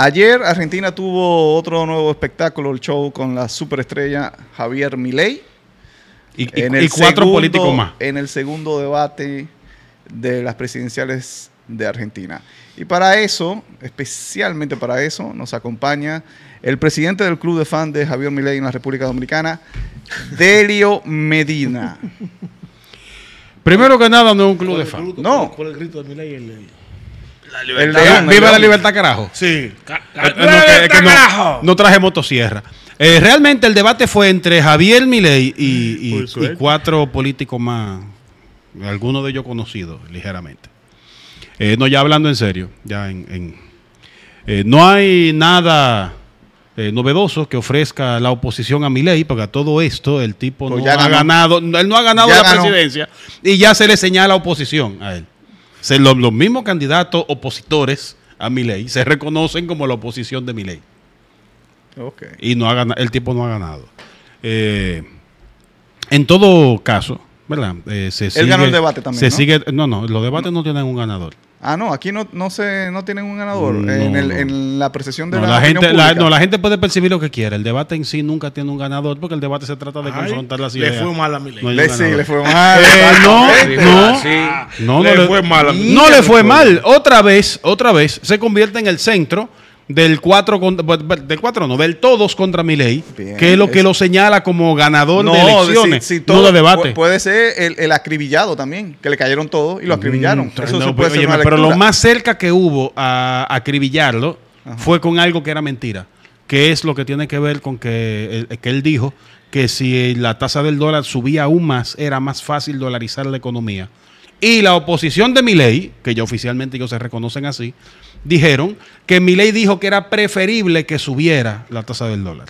Ayer Argentina tuvo otro nuevo espectáculo, el show con la superestrella Javier Milei. Y, en el cuatro políticos más. En el segundo debate de las presidenciales de Argentina. Y para eso, especialmente para eso, nos acompaña el presidente del club de fan de Javier Milei en la República Dominicana, Delio Medina. Primero que nada, no es un club de fans. No. Por el grito de Milei el la libertad, viva la libertad, carajo. Sí. no, traje motosierra. Eh, realmente el debate fue entre Javier Milei y, cuatro políticos más, algunos de ellos conocidos ligeramente. Eh, no, ya hablando en serio, ya en, eh, no hay nada novedoso que ofrezca la oposición a Milei, porque a todo esto el tipo pues no ha ganado, él no ha ganado la presidencia y ya se le señala oposición a él los, mismos candidatos opositores a mi ley se reconocen como la oposición de mi ley. Y no ha el tipo no ha ganado. Eh, en todo caso, ¿verdad? Eh, Él ganó el debate también. Se ¿no? sigue, no, no, los debates no, tienen un ganador. Ah, no, aquí no, no, se, no tienen un ganador en, el, en, la percepción de la, gente. La, no, la gente puede percibir lo que quiera. El debate en sí nunca tiene un ganador porque el debate se trata de confrontar las ideas. Le fue mal a mi le, sí, le fue mal. no, no, le, fue mal. no le fue mal. Otra vez, otra vez, se convierte en el centro del 4, pues, pues, del 4 no, del todos contra mi ley, que es lo que lo señala como ganador de elecciones, todo, debate. Puede ser el, acribillado también, que le cayeron todos y lo mm, acribillaron. pero lo más cerca que hubo a acribillarlo fue con algo que era mentira, que es lo que tiene que ver con que, eh, eh, que él dijo que si la tasa del dólar subía aún más, era más fácil dolarizar la economía y la oposición de ley, que ya oficialmente ellos se reconocen así, dijeron que ley dijo que era preferible que subiera la tasa del dólar.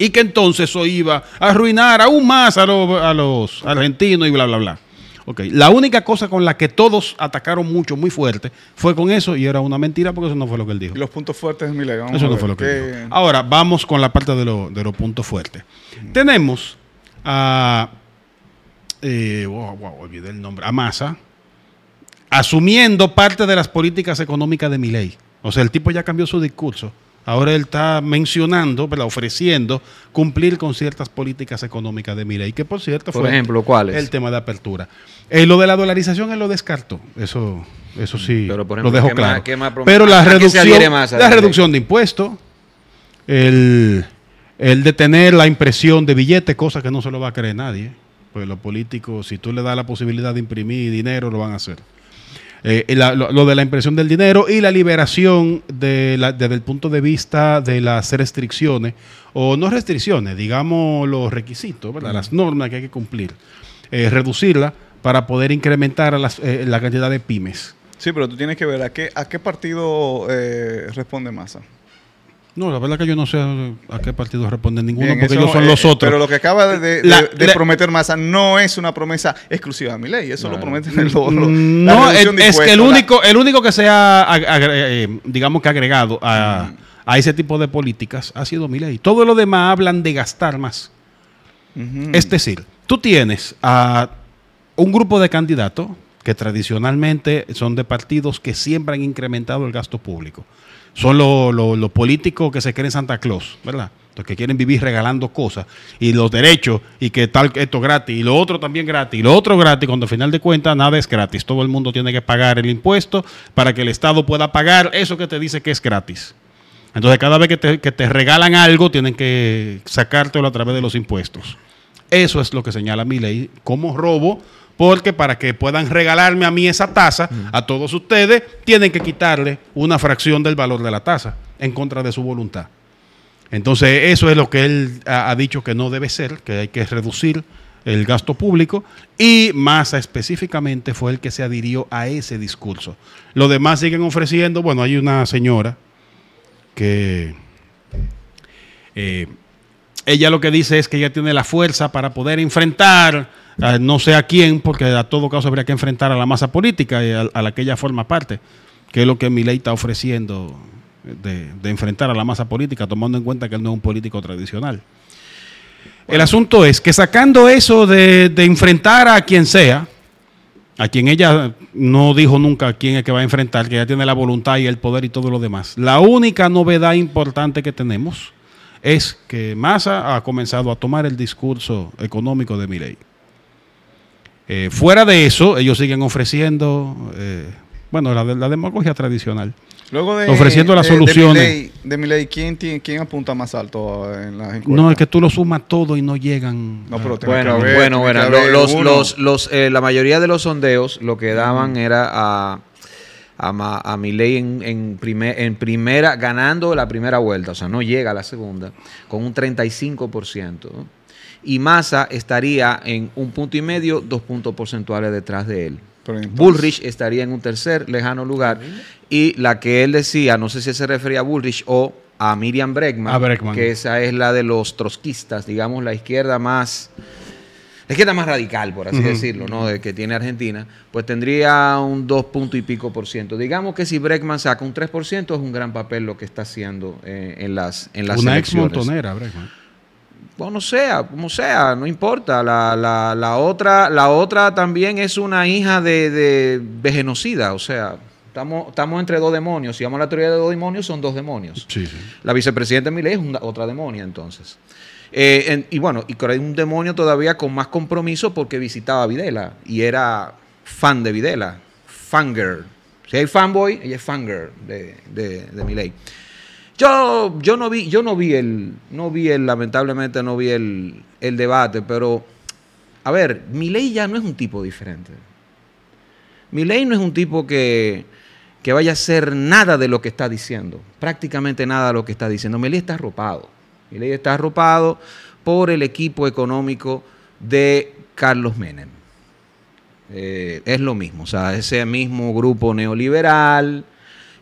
Y que entonces eso iba a arruinar aún más a, los argentinos y bla, bla, bla. Okay. La única cosa con la que todos atacaron mucho, muy fuerte, fue con eso y era una mentira porque eso no fue lo que él dijo. Los puntos fuertes de Milei. Eso no fue lo que, él dijo. Ahora, vamos con la parte de, los puntos fuertes. Tenemos a... Eh, olvidé el nombre, a asumiendo parte de las políticas económicas de ley, O sea, el tipo ya cambió su discurso. Ahora él está mencionando, ofreciendo cumplir con ciertas políticas económicas de ley, que por cierto por fue ejemplo, el tema de apertura. Eh, lo de la dolarización él lo descartó, eso, eso sí Pero lo dejó claro. Pero la reducción, la reducción de impuestos, el, el detener la impresión de billetes, cosa que no se lo va a creer nadie de pues, los políticos, si tú le das la posibilidad de imprimir dinero, lo van a hacer. Eh, lo, de la impresión del dinero y la liberación de la, desde el punto de vista de las restricciones, o no restricciones, digamos los requisitos, las normas que hay que cumplir, eh, reducirla para poder incrementar las, eh, la cantidad de pymes. Sí, pero tú tienes que ver a qué, a qué partido responde Massa. No, la verdad que yo no sé a qué partido responde ninguno, porque ellos son eh, los otros. Pero lo que acaba de, prometer Massa no es una promesa exclusiva de mi ley, eso lo prometen el otro. No, es, que el único, el único que se ha, eh, digamos que agregado mm. a, ese tipo de políticas ha sido mi ley. Todo lo demás hablan de gastar más. Es decir, tú tienes a un grupo de candidatos que tradicionalmente son de partidos que siempre han incrementado el gasto público son los lo, políticos que se creen Santa Claus, ¿verdad? Los que quieren vivir regalando cosas y los derechos y que tal, esto gratis y lo otro también gratis y lo otro gratis, cuando al final de cuentas nada es gratis. Todo el mundo tiene que pagar el impuesto para que el Estado pueda pagar eso que te dice que es gratis. Entonces cada vez que te, que te regalan algo tienen que sacártelo a través de los impuestos. Eso es lo que señala mi ley como robo porque para que puedan regalarme a mí esa tasa, a todos ustedes, tienen que quitarle una fracción del valor de la tasa en contra de su voluntad. Entonces, eso es lo que él ha, dicho que no debe ser, que hay que reducir el gasto público y más específicamente fue el que se adhirió a ese discurso. Lo demás siguen ofreciendo, bueno, hay una señora que eh, ella lo que dice es que ella tiene la fuerza para poder enfrentar, eh, no sé a quién, porque a todo caso habría que enfrentar a la masa política y a, la que ella forma parte, que es lo que Milei está ofreciendo de, enfrentar a la masa política, tomando en cuenta que él no es un político tradicional. El asunto es que sacando eso de, enfrentar a quien sea, a quien ella no dijo nunca quién es que va a enfrentar, que ya tiene la voluntad y el poder y todo lo demás, la única novedad importante que tenemos es que Massa ha comenzado a tomar el discurso económico de Miley. Eh, fuera de eso, ellos siguen ofreciendo, eh, bueno, la, la, demagogia tradicional. Luego de, ofreciendo las soluciones. De ¿quién, apunta más alto en las encuestas? No, es que tú lo sumas todo y no llegan. bueno, bueno, bueno, eh, la mayoría de los sondeos lo que daban era a a, mi en, primer, en primera, ganando la primera vuelta, o sea, no llega a la segunda, con un 35%. Y Massa estaría en un punto y medio, dos puntos porcentuales detrás de él. Bullrich estaría en un tercer lejano lugar. Y la que él decía, no sé si se refería a Bullrich o a Miriam breckman Bregman. que esa es la de los trotskistas, digamos, la izquierda más es que está más radical, por así decirlo, ¿no? De que tiene Argentina, pues tendría un 2.5%. y pico por ciento. Digamos que si Breckman saca un 3 es un gran papel lo que está haciendo eh, en las en Una ex montonera, Breckman. Bueno, sea, como sea, no importa. La, otra, la otra también es una hija de, de, genocida, o sea, Estamos, estamos, entre dos demonios. Si vamos a la teoría de dos demonios, son dos demonios. sí. La vicepresidenta Milei es una, otra demonia, entonces. Eh, y bueno, y hay un demonio todavía con más compromiso porque visitaba a Videla y era fan de Videla, fangirl. Si hay fanboy, ella es fangirl de, de, de Miley. Yo, yo no vi, yo no vi el, no vi el, lamentablemente no vi el, debate, pero a ver, Miley ya no es un tipo diferente. Miley no es un tipo que, que vaya a hacer nada de lo que está diciendo, prácticamente nada de lo que está diciendo. Miley está arropado. Y Milei está arropado por el equipo económico de Carlos Menem. Eh, es lo mismo, o sea, ese mismo grupo neoliberal,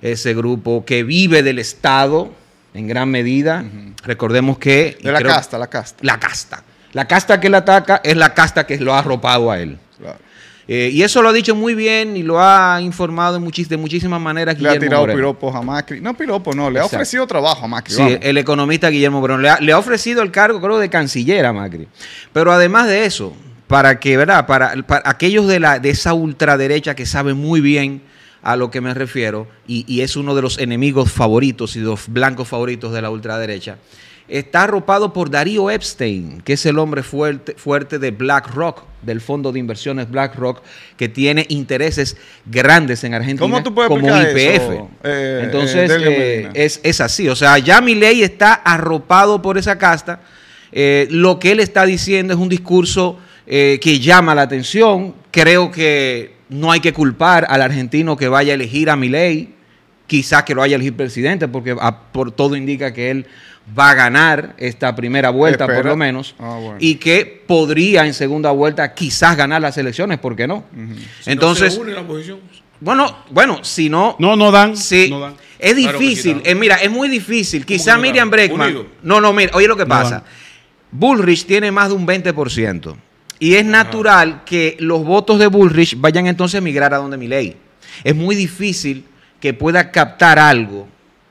ese grupo que vive del Estado en gran medida. Recordemos que... De la casta, la casta. La casta. La casta que le ataca es la casta que lo ha arropado a él. Claro. Eh, y eso lo ha dicho muy bien y lo ha informado de, de muchísimas maneras. Guillermo le ha tirado piropos a Macri. No piropos, no, le ha ofrecido trabajo a Macri. Sí, el economista Guillermo Moreno le ha, ofrecido el cargo, creo, de canciller a Macri. Pero además de eso, para que, ¿verdad? Para, aquellos de, la, de esa ultraderecha que saben muy bien a lo que me refiero y, es uno de los enemigos favoritos y los blancos favoritos de la ultraderecha está arropado por Darío Epstein, que es el hombre fuerte, fuerte de BlackRock, del fondo de inversiones BlackRock, que tiene intereses grandes en Argentina ¿Cómo tú puedes como IPF. Eh, eh, Entonces, eh, es, así. O sea, ya Milei está arropado por esa casta. lo que él está diciendo es un discurso que llama la atención. Creo que no hay que culpar al argentino que vaya a elegir a Milei. Quizás que lo haya elegido presidente, porque ah, por todo indica que él va a ganar esta primera vuelta, por lo menos, ah, y que podría en segunda vuelta quizás ganar las elecciones, ¿por qué no? Entonces, bueno, bueno, si no, no, no dan, es difícil, eh, mira, es muy difícil. Quizás Miriam Breckman, no, no, mira, oye lo que pasa, Bullrich tiene más de un 20%. Y es natural que los votos de Bullrich vayan entonces a migrar a donde Milei. Es muy difícil que pueda captar algo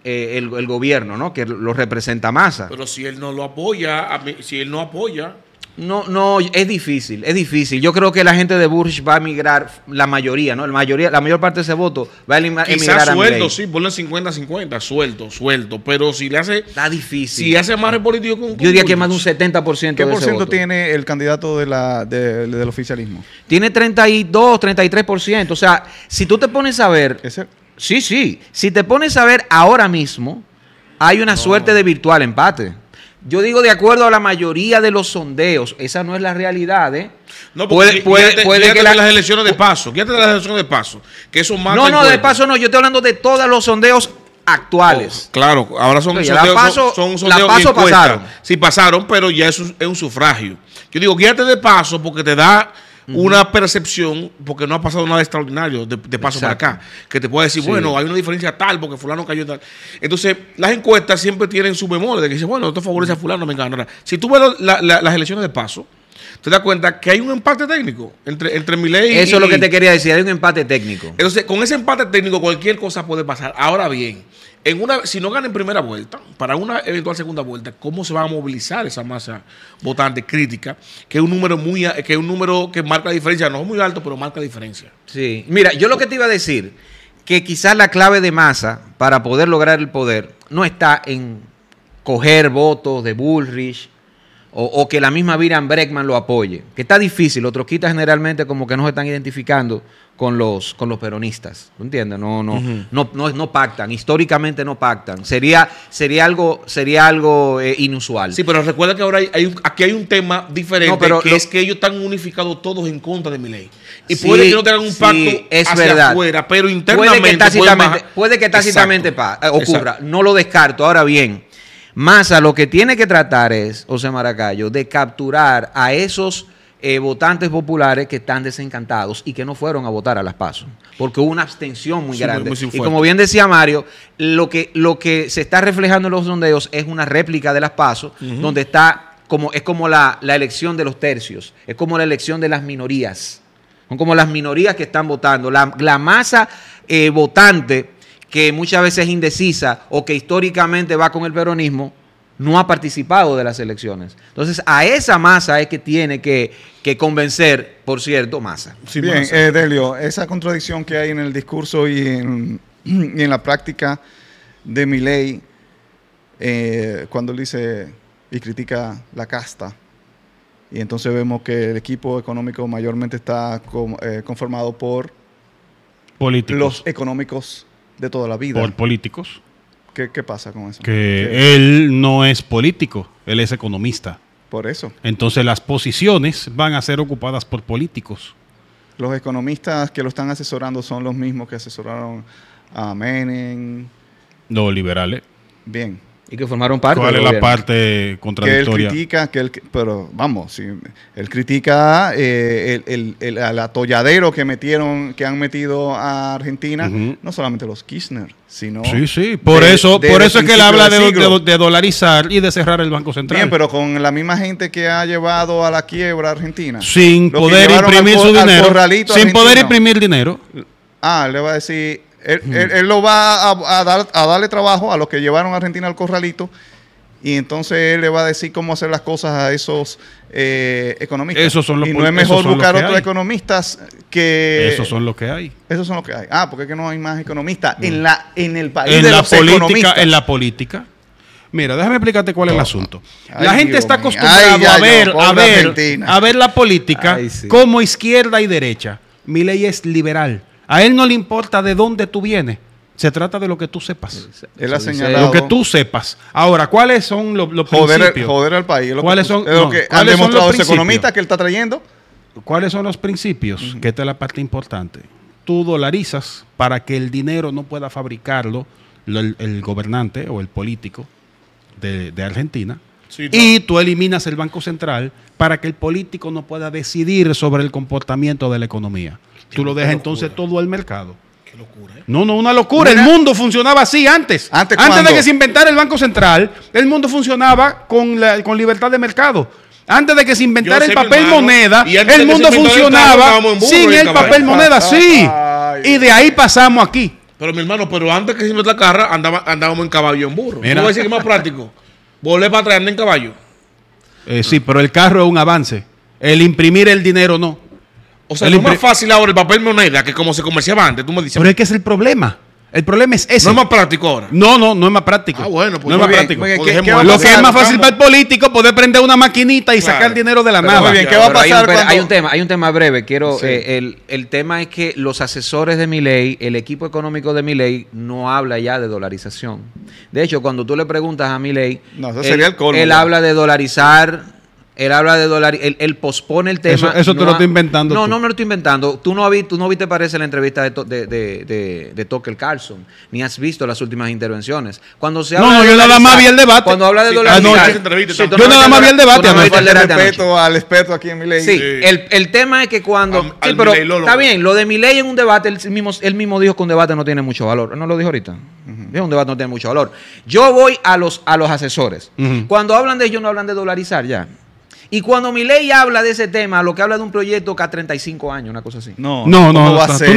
eh, el, gobierno, ¿no? Que lo representa masa. Pero si él no lo apoya, si él no apoya. No, no, es difícil, es difícil. Yo creo que la gente de Bush va a emigrar, la mayoría, ¿no? La mayoría, la mayor parte de ese voto va a emigrar Quizás sueldo, sí, ponle 50-50, suelto, suelto, Pero si le hace. Está difícil. Si hace más repolítico con, Yo diría que más de un 70% ¿Qué por ciento tiene el candidato de la, del oficialismo? Tiene 32, 33%. O sea, si tú te pones a ver. Sí, sí. Si te pones a ver ahora mismo, hay una suerte de virtual empate. Yo digo de acuerdo a la mayoría de los sondeos, esa no es la realidad, ¿eh? No, puede, puede, que las elecciones de paso, fíjate de las elecciones de paso, que eso más. No, no, de paso no, yo estoy hablando de todos los sondeos actuales. Oh, claro, ahora son sondeos, paso, son, pasaron. Sí pasaron, pero ya es un, es un sufragio. Yo digo, guíate de paso porque te da una percepción, porque no ha pasado nada extraordinario de, paso para acá, que te puede decir, bueno, hay una diferencia tal, porque fulano cayó tal. Entonces, las encuestas siempre tienen su memoria de que dice, bueno, esto favorece a fulano, me encanta. Si tú ves las elecciones de paso, te das cuenta que hay un empate técnico entre, entre Miley Eso es lo que te quería decir, hay un empate técnico. Entonces, con ese empate técnico cualquier cosa puede pasar. Ahora bien, en una, si no ganan en primera vuelta, para una eventual segunda vuelta, ¿cómo se va a movilizar esa masa votante crítica? Que es un número muy, que es un número que marca diferencia, no es muy alto, pero marca diferencia. Sí. Mira, yo lo que te iba a decir, que quizás la clave de masa para poder lograr el poder no está en coger votos de Bullrich, o, que la misma Viran Breckman lo apoye. Que está difícil, Otros troquistas generalmente como que no se están identificando con los, con los peronistas. ¿Lo entiendes? No, no, no, no, pactan, históricamente no pactan. Sería, sería algo, sería algo eh, inusual. Sí, pero recuerda que ahora hay, aquí hay un tema diferente, que es que ellos están unificados todos en contra de mi ley. Y puede que no tengan un pacto hacia afuera, pero internamente. Puede que tácitamente, puede que tácitamente ocurra. No lo descarto. Ahora bien, Massa lo que tiene que tratar es, José Maracayo, de capturar a esos eh, votantes populares que están desencantados y que no fueron a votar a las pasos, porque hubo una abstención muy grande. y como bien decía Mario, lo que, lo que se está reflejando en los sondeos es una réplica de las pasos, donde está como, es como la, elección de los tercios, es como la elección de las minorías. Son como las minorías que están votando. La, masa eh, votante que muchas veces es indecisa o que históricamente va con el peronismo, no ha participado de las elecciones. Entonces, a esa masa es que tiene que, convencer, por cierto, masa. Sí, Bien, eh, Delio, esa contradicción que hay en el discurso y en, la práctica de mi ley, eh, cuando dice y critica la casta, y entonces vemos que el equipo económico mayormente está eh, conformado por Políticos. los económicos de toda la vida. Por políticos. ¿Qué, pasa con eso? Que él no es político, él es economista. Por eso. Entonces las posiciones van a ser ocupadas por políticos. Los economistas que lo están asesorando son los mismos que asesoraron a Menem. Los liberales. Bien, y que formaron parte. ¿Cuál es la parte contradictoria? Que él critica, que pero vamos, él critica eh, el, atolladero que metieron, que han metido a Argentina, no solamente los Kirchner, sino. Sí, sí, por eso, por eso es que él habla de, dolarizar y de cerrar el Banco Central. Bien, pero con la misma gente que ha llevado a la quiebra a Argentina. Sin poder imprimir su dinero. Sin poder imprimir dinero. Ah, le va a decir, él, lo va a, dar, a darle trabajo a los que llevaron a Argentina al corralito y entonces él le va a decir cómo hacer las cosas a esos eh, economistas. Esos son los y no es mejor buscar otros economistas que... Esos son los que hay. son los que hay. Ah, porque es que no hay más economistas mm. en, la, en el país. En de la política, en la política. Mira, déjame explicarte cuál es el oh. asunto. la gente está acostumbrada a ver, a ver, la política como izquierda y derecha. Mi ley es liberal. A él no le importa de dónde tú vienes. Se trata de lo que tú sepas. Él ha señalado. Lo que tú sepas. Ahora, ¿cuáles son los, principios? Joder al país. ¿Cuáles son, que los, economistas que él está trayendo? ¿Cuáles son los principios? Que esta es la parte importante. Tú dolarizas para que el dinero no pueda fabricarlo el, gobernante o el político de, Argentina. Y tú eliminas el Banco Central para que el político no pueda decidir sobre el comportamiento de la economía. Tú lo dejas entonces todo al mercado. Qué locura. ¿eh? No, no, una locura. el mundo funcionaba así antes. Antes, de que se inventara el Banco Central, el mundo funcionaba con, libertad de mercado. Antes de que se inventara el papel moneda, el mundo funcionaba sin el, papel moneda, sí. y de ahí pasamos aquí. Pero mi hermano, pero antes que se inventara la carra, andábamos en caballo en burro. Mira. a decir que más práctico? Volver para en caballo. Eh, sí, pero el carro es un avance. El imprimir el dinero no. O sea, es más fácil ahora el papel moneda que como se comerciaba antes, tú me dices. Pero es que es el problema. El problema es ese. No es más práctico ahora. No, no, no es más práctico. Ah, bueno, pues no es más práctico. Pues lo que es más fácil para el político poder prender una maquinita y sacar dinero de la mano. bien, ¿qué va a pasar? Hay un, hay un, tema, hay un tema breve. Quiero eh, el, tema es que los asesores de mi el equipo económico de mi no habla ya de dolarización. De hecho, cuando tú le preguntas a mi él, habla de dolarizar él habla de dólar, él, pospone el tema. Eso, te lo estoy inventando. No, no me lo estoy inventando. Tú no, tú no viste, parece, la entrevista de, Tucker Carlson, ni has visto las últimas intervenciones. Cuando se habla No, no, yo nada más vi el debate. Cuando habla de dólar, yo no nada más vi el debate. respeto al experto aquí en ley. Sí, el, tema es que cuando. está bien, lo de mi ley en un debate, él mismo, él mismo dijo que un debate no tiene mucho valor. No lo dijo ahorita. un debate no tiene mucho valor. Yo voy a los, a los asesores. Cuando hablan de ellos, no hablan de dolarizar ya. Y cuando mi ley habla de ese tema, lo que habla de un proyecto que a 35 años, una cosa así. No, no, no. tú no entendiste. tú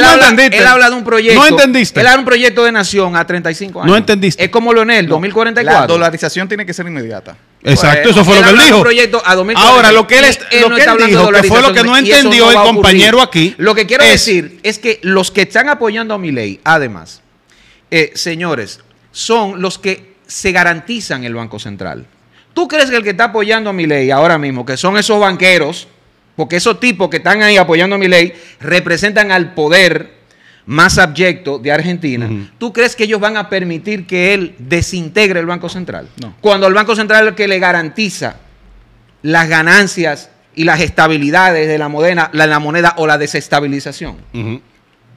no entendiste. él habla de un proyecto. No entendiste. Él habla de un proyecto de nación a 35 años. No entendiste. Es como Leonel, 2044. La dolarización tiene que ser inmediata. Exacto, eso fue lo que él dijo. Proyecto a Ahora, lo que él, lo que él dijo, fue lo que no entendió el compañero aquí. Lo que quiero decir es que los que están apoyando a mi ley, además, eh, señores, son los que se garantizan el Banco Central. ¿Tú crees que el que está apoyando a mi ley ahora mismo, que son esos banqueros, porque esos tipos que están ahí apoyando a mi ley, representan al poder más abyecto de Argentina, ¿tú crees que ellos van a permitir que él desintegre el Banco Central? No. Cuando el Banco Central es el que le garantiza las ganancias y las estabilidades de la moneda, la, moneda o la desestabilización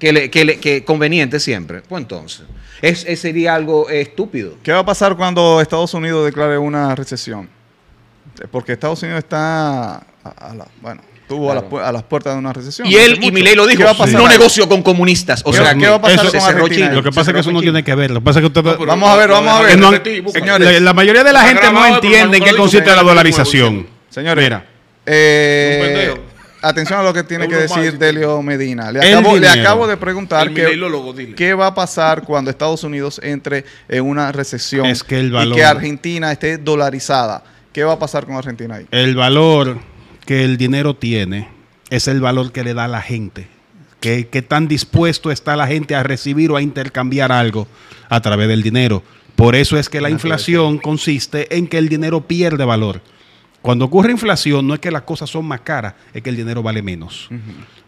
que, le, que, le, que conveniente siempre. Pues entonces, sería algo estúpido. ¿Qué va a pasar cuando Estados Unidos declare una recesión? Eh, porque Estados Unidos está a, la, bueno, estuvo a, las a, las, puertas de una recesión. Y él y Milei lo dijo, no negocio con comunistas. O sea, ¿qué va a pasar con Argentina? Lo que pasa es que eso no tiene que ver. Lo que pasa es que vamos a ver, vamos a ver. señores, la mayoría de la gente no entiende en qué consiste la dolarización. Señores, mira. Eh, atención a lo que tiene que decir Delio Medina. Le acabo, de preguntar qué va a pasar cuando Estados Unidos entre en una recesión que y que Argentina esté dolarizada. ¿Qué va a pasar con Argentina ahí? El valor que el dinero tiene es el valor que le da la gente. ¿Qué tan dispuesto está la gente a recibir o a intercambiar algo a través del dinero. Por eso es que la inflación consiste en que el dinero pierde valor. Cuando ocurre inflación, no es que las cosas son más caras, es que el dinero vale menos.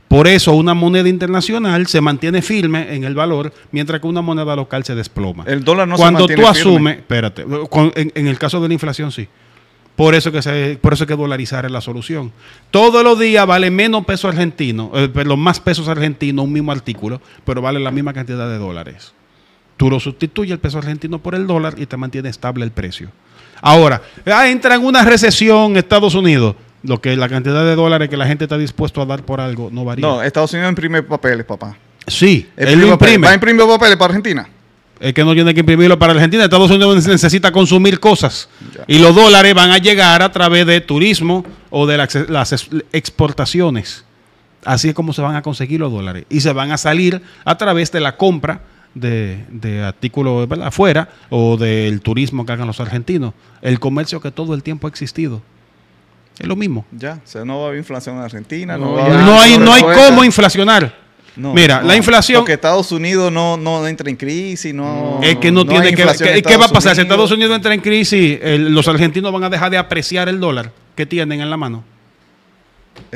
Por eso una moneda internacional se mantiene firme en el valor, mientras que una moneda local se desploma. El dólar no Cuando se mantiene tú asumes, espérate, en, el caso de la inflación sí. Por eso, que se, por eso que dolarizar es la solución. Todos los días vale menos peso argentino, los eh, más pesos argentinos un mismo artículo, pero vale la misma cantidad de dólares. Tú lo sustituyes el peso argentino por el dólar y te mantiene estable el precio. Ahora, ah, entra en una recesión Estados Unidos. Lo que la cantidad de dólares que la gente está dispuesto a dar por algo no varía. No, Estados Unidos imprime papeles, papá. Sí, él lo imprime. ¿Va a imprimir papeles para Argentina? Es que no tiene que imprimirlo para Argentina. Estados Unidos necesita consumir cosas. Y los dólares van a llegar a través de turismo o de las, las exportaciones. Así es como se van a conseguir los dólares. Y se van a salir a través de la compra de, de artículos afuera o del turismo que hagan los argentinos. El comercio que todo el tiempo ha existido. Es lo mismo. Ya, o sea, no va a haber inflación en Argentina. No, hay, no hay cómo inflacionar. Mira, la inflación. Porque Estados Unidos no, no entra en crisis, no. Es que no, tiene que. ¿Qué va a pasar? Si Estados Unidos entra en crisis, los argentinos van a dejar de apreciar el dólar que tienen en la mano.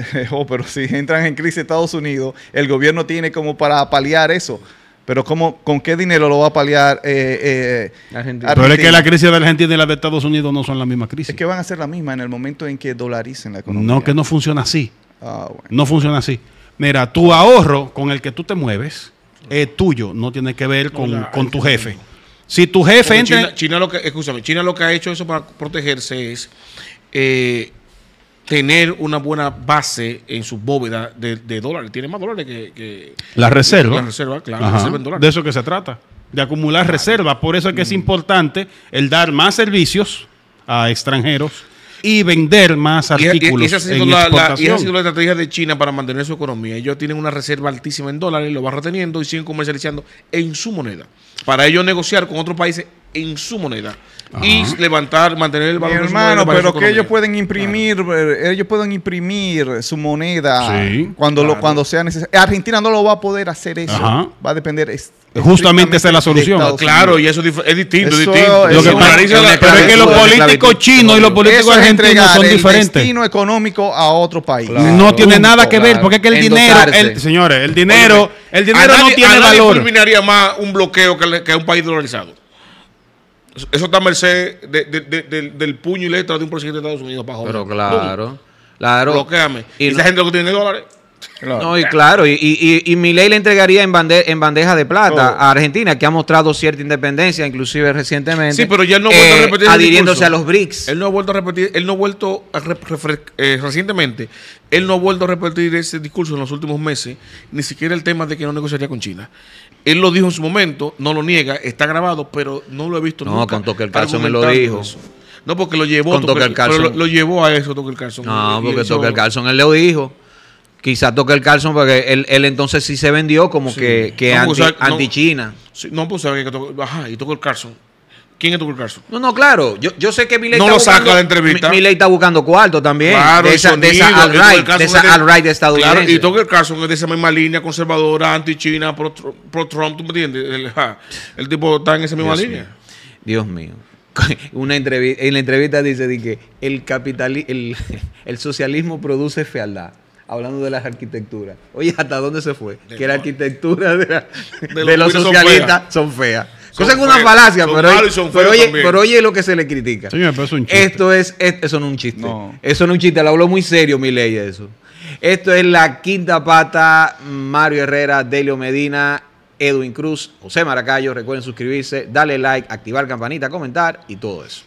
oh, pero si entran en crisis Estados Unidos, el gobierno tiene como para paliar eso pero ¿cómo, ¿con qué dinero lo va a paliar eh, eh, Argentina. Pero es que la crisis de Argentina y la de Estados Unidos no son la misma crisis. Es que van a ser la misma en el momento en que dolaricen la economía. No, que no funciona así. Ah, no funciona así. Mira, tu ahorro con el que tú te mueves es tuyo, no tiene que ver con, tu jefe. Si tu jefe China, lo que, escúchame, China lo que ha hecho eso para protegerse es... Eh, tener una buena base en su bóveda de, dólares. Tiene más dólares que... la reserva. La reserva, claro. La reserva en dólares. De eso que se trata, de acumular reservas. Por eso es que es mm. importante el dar más servicios a extranjeros y vender más artículos. Y, esa ha sido la, estrategia de China para mantener su economía. Ellos tienen una reserva altísima en dólares, lo van reteniendo y siguen comercializando en su moneda. Para ellos negociar con otros países en su moneda y levantar, mantener el valor. de hermano, de pero que ellos pueden imprimir, eh, ellos pueden imprimir su moneda cuando lo, cuando sea necesario. Argentina no lo va a poder hacer eso. Va a depender. Justamente esa es la solución. Claro, y eso es, distinto, lo que pero es que los políticos chinos y los políticos argentinos son diferentes. destino económico a otro país. no tiene nada que ver, porque es que el dinero, el, señores, el dinero, el dinero no tiene valor. nadie valor. más un bloqueo que, que un país dolarizado. Eso está a merced del, puño y letra de un presidente de Estados Unidos para joder. Pero claro. Claro. Bloqueame. Y, ¿Y esa gente lo que tiene dólares. No, y claro, y, y, y le entregaría en, en bandeja de plata a Argentina, que ha mostrado cierta independencia, inclusive recientemente. pero ya eh, Adhiriéndose a los BRICS. Él no ha vuelto a repetir, él no ha vuelto eh, recientemente, él no ha vuelto a repetir ese discurso en los últimos meses, ni siquiera el tema de que no negociaría con China. Él lo dijo en su momento, no lo niega, está grabado, pero no lo he visto no, nunca. No, con Toque el caso me lo dijo. No, porque lo llevó. lo, llevó a eso, Toque el No, porque Toque el Carson él lo dijo. Quizás toque el Carlson porque él, él entonces sí se vendió como que, anti, China. no, pues ¿saben que toque. ajá, y toque el Carlson. ¿Quién es tu Carson? No, no, claro. Yo, yo sé que Milei está buscando, Milei está buscando cuarto también. Claro, de esa, sonido, de esa al right de, esa alt -right estadounidense. Claro, y Tucker Carson es de esa misma línea conservadora, anti-China, pro-Trump, pro trump tú me entiendes? El, tipo está en esa misma línea. Dios mío. Una en la entrevista dice, que el, el socialismo produce fealdad hablando de las arquitecturas. Oye, ¿hasta dónde se fue? que la arquitectura de, los, socialistas son feas. Cosa es una falacia, pero, oye, pero, oye, lo que se le critica. Señor, pero es un chiste. Esto es, eso no es un chiste. Eso no es un chiste, lo habló muy serio mi ley eso. Esto es la quinta pata, Mario Herrera, Delio Medina, Edwin Cruz, José Maracayo. Recuerden suscribirse, darle like, activar campanita, comentar y todo eso.